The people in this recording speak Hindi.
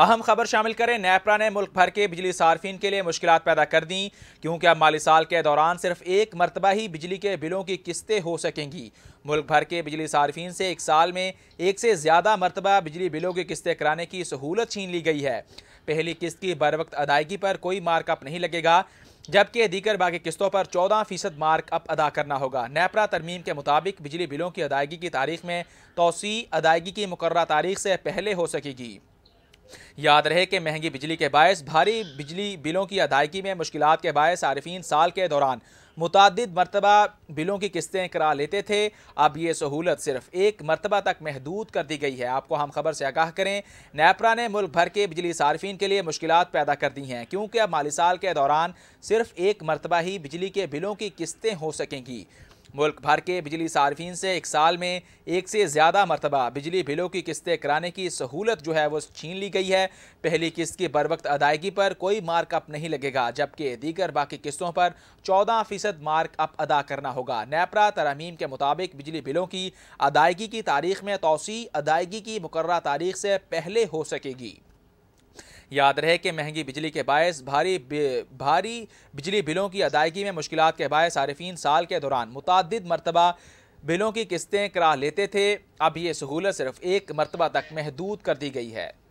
अहम खबर शामिल करें नैपरा ने मुल्क भर के बिजली सार्फिन के लिए मुश्किल पैदा कर दी क्योंकि अब माली साल के दौरान सिर्फ एक मरतबा ही बिजली के बिलों की किस्तें हो सकेंगी मुल्क भर के बिजली सार्फिन से एक साल में एक से ज़्यादा मरतबा बिजली बिलों की किस्तें कराने की सहूलत छीन ली गई है पहली किस्त की बर वक्त अदायगी पर कोई मार्कअप नहीं लगेगा जबकि दीगर बाकी किस्तों पर 14 फीसद मार्कअप अदा करना होगा नेपरा तरमीम के मुताबिक बिजली बिलों की अदायगी की तारीख में तोसी अदायगी की मुकर तारीख से पहले हो सकेगी याद रहे कि महंगी बिजली के बायस भारी बिजली बिलों की अदायगी में मुश्किल के बायस आरफीन साल के दौरान मुतद मरतबा बिलों की किस्तें करा लेते थे अब ये सहूलत सिर्फ एक मरतबा तक महदूद कर दी गई है आपको हम खबर से आगाह करें नैपरा ने मुल्क भर के बिजली सार्फिन के लिए मुश्किल पैदा कर दी हैं क्योंकि अब माली साल के दौरान सिर्फ एक मरतबा ही बिजली के बिलों की किस्तें हो सकेंगी मुल्क भर के बिजली सार्फिन से एक साल में एक से ज़्यादा मरतबा बिजली बिलों की किस्तें कराने की सहूलत जो है वो छीन ली गई है पहली किस्त की बर वक्त अदायगी पर कोई मार्कअप नहीं लगेगा जबकि दीगर बाकी किस्तों पर चौदह फ़ीसद मार्कअप अदा करना होगा नेपरा तरमीम के मुताबिक बिजली बिलों की अदायगी की तारीख में तोसी अदायगी की मुकर तारीख से पहले हो सकेगी याद रहे कि महंगी बिजली के बायस भारी भारी बिजली बिलों की अदायगी में मुश्किल के बायस आरफीन साल के दौरान मुतद मरतबा बिलों की किस्तें करा लेते थे अब ये सहूलत सिर्फ एक मरतबा तक महदूद कर दी गई है